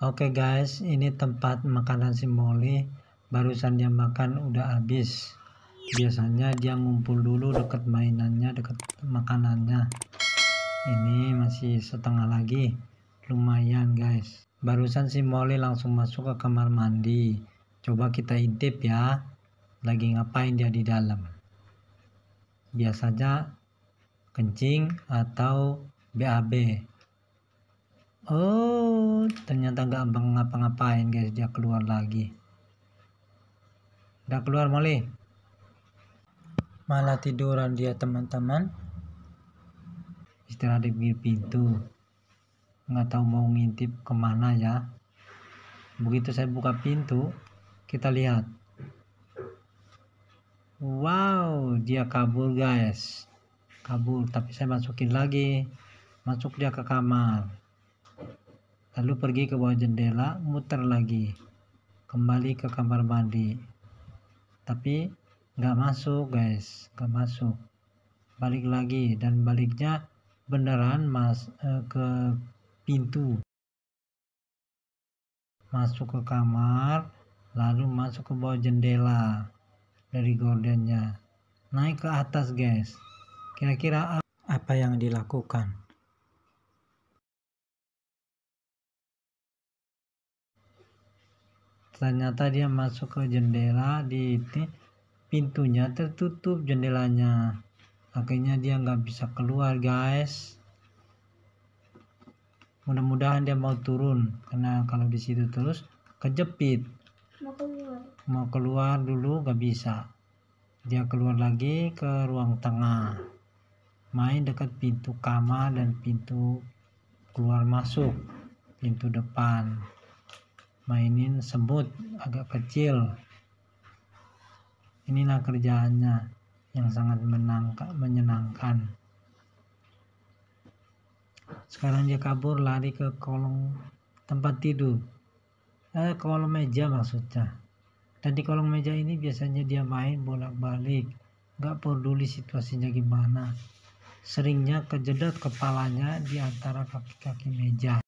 Oke okay guys, ini tempat makanan Molly. Barusan dia makan udah habis. Biasanya dia ngumpul dulu deket mainannya, deket makanannya. Ini masih setengah lagi. Lumayan guys. Barusan Molly langsung masuk ke kamar mandi. Coba kita intip ya. Lagi ngapain dia di dalam. Biasanya kencing atau BAB oh ternyata nggak ngapa-ngapain guys dia keluar lagi udah keluar Molly malah tiduran dia teman-teman istirahat di pintu nggak tahu mau ngintip kemana ya begitu saya buka pintu kita lihat wow dia kabur guys kabur tapi saya masukin lagi masuk dia ke kamar lalu pergi ke bawah jendela, muter lagi, kembali ke kamar mandi. Tapi nggak masuk guys, nggak masuk. Balik lagi dan baliknya beneran mas eh, ke pintu. Masuk ke kamar, lalu masuk ke bawah jendela dari gordennya. Naik ke atas guys. Kira-kira apa yang dilakukan? ternyata dia masuk ke jendela di pintunya tertutup jendelanya akhirnya dia nggak bisa keluar guys mudah-mudahan dia mau turun karena kalau di situ terus kejepit mau keluar mau keluar dulu nggak bisa dia keluar lagi ke ruang tengah main dekat pintu kamar dan pintu keluar masuk pintu depan mainin semut agak kecil inilah kerjaannya yang sangat menangka, menyenangkan sekarang dia kabur lari ke kolong tempat tidur eh, kolong meja maksudnya dan di kolong meja ini biasanya dia main bolak-balik gak peduli situasinya gimana seringnya kejedot kepalanya di antara kaki-kaki meja